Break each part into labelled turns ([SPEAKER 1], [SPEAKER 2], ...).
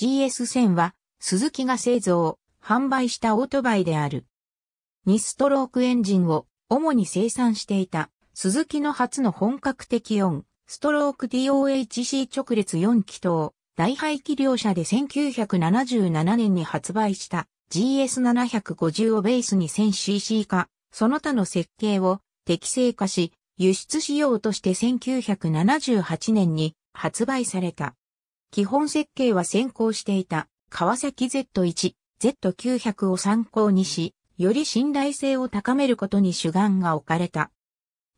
[SPEAKER 1] GS1000 は、スズキが製造、販売したオートバイである。2ストロークエンジンを主に生産していた、スズキの初の本格的4、ストローク DOHC 直列4気筒、大排気量車で1977年に発売した GS750 をベースに 1000cc 化、その他の設計を適正化し、輸出仕様として1978年に発売された。基本設計は先行していた、川崎 Z1、Z900 を参考にし、より信頼性を高めることに主眼が置かれた。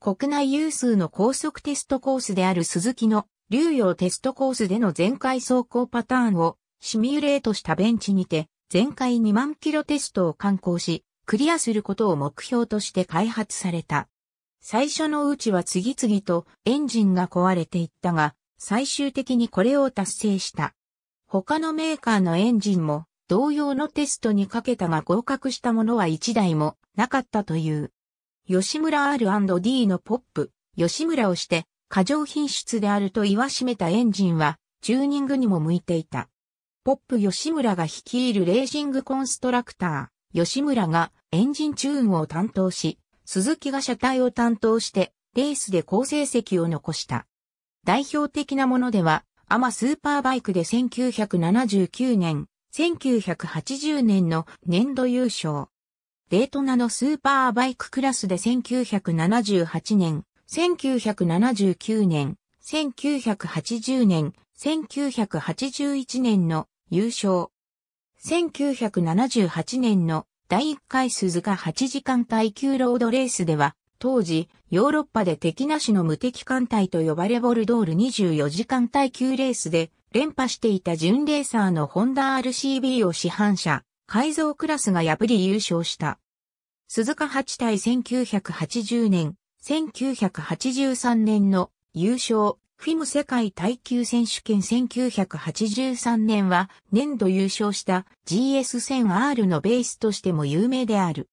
[SPEAKER 1] 国内有数の高速テストコースである鈴木の流用テストコースでの全開走行パターンをシミュレートしたベンチにて、全開2万キロテストを観光し、クリアすることを目標として開発された。最初のうちは次々とエンジンが壊れていったが、最終的にこれを達成した。他のメーカーのエンジンも同様のテストにかけたが合格したものは1台もなかったという。吉村 R&D のポップ、吉村をして過剰品質であると言わしめたエンジンはチューニングにも向いていた。ポップ吉村が率いるレーシングコンストラクター、吉村がエンジンチューンを担当し、鈴木が車体を担当して、レースで好成績を残した。代表的なものでは、アマスーパーバイクで1979年、1980年の年度優勝。デートナのスーパーバイククラスで1978年、1979年、1980年、1981年の優勝。1978年の第1回鈴鹿8時間耐久ロードレースでは当時、ヨーロッパで敵なしの無敵艦隊と呼ばれボルドール24時間耐久レースで連覇していた準レーサーのホンダ RCB を市販車、改造クラスが破り優勝した。鈴鹿8対1980年、1983年の優勝、フィム世界耐久選手権1983年は年度優勝した GS1000R のベースとしても有名である。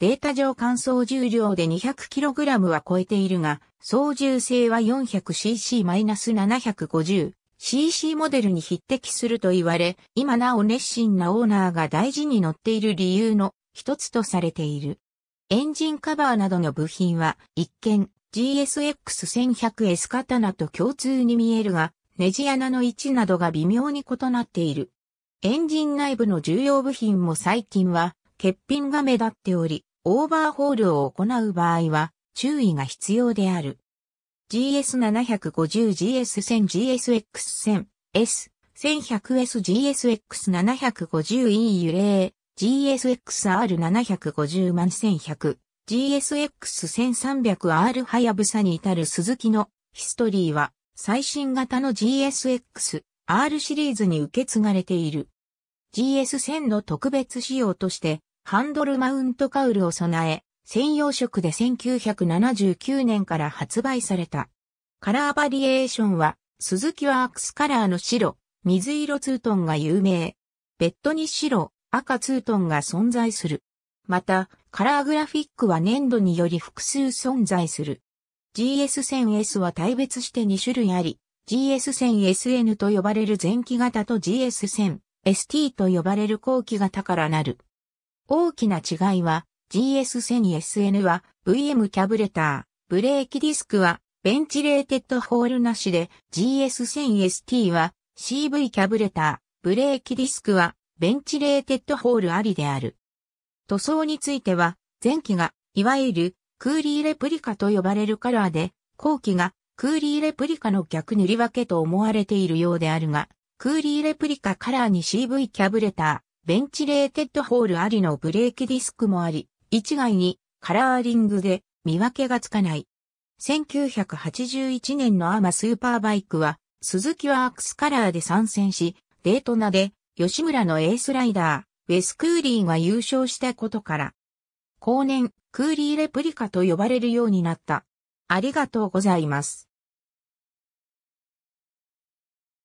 [SPEAKER 1] データ上乾燥重量で 200kg は超えているが、操縦性は 400cc-750cc モデルに匹敵すると言われ、今なお熱心なオーナーが大事に乗っている理由の一つとされている。エンジンカバーなどの部品は、一見 GSX1100S 刀と共通に見えるが、ネジ穴の位置などが微妙に異なっている。エンジン内部の重要部品も最近は欠品が目立っており、オーバーホールを行う場合は注意が必要である。GS750GS1000 GSX1000 S 1100S GSX750E 揺れ GSXR750 万1100 GSX1300R はやぶさに至る鈴木のヒストリーは最新型の GSX R シリーズに受け継がれている。GS1000 の特別仕様としてハンドルマウントカウルを備え、専用色で1979年から発売された。カラーバリエーションは、スズキワークスカラーの白、水色ツートンが有名。ベッドに白、赤ツートンが存在する。また、カラーグラフィックは粘土により複数存在する。GS1000S は対別して2種類あり、GS1000SN と呼ばれる前期型と GS1000ST と呼ばれる後期型からなる。大きな違いは GS1000SN は VM キャブレター、ブレーキディスクはベンチレーテッドホールなしで GS1000ST は CV キャブレター、ブレーキディスクはベンチレーテッドホールありである。塗装については前期がいわゆるクーリーレプリカと呼ばれるカラーで後期がクーリーレプリカの逆塗り分けと思われているようであるが、クーリーレプリカカラーに CV キャブレター、ベンチレーテッドホールありのブレーキディスクもあり、一概にカラーリングで見分けがつかない。1981年のアマスーパーバイクは、鈴木はアークスカラーで参戦し、デートナで吉村のエースライダー、ウェス・クーリーが優勝したことから、後年、クーリーレプリカと呼ばれるようになった。ありがとうございます。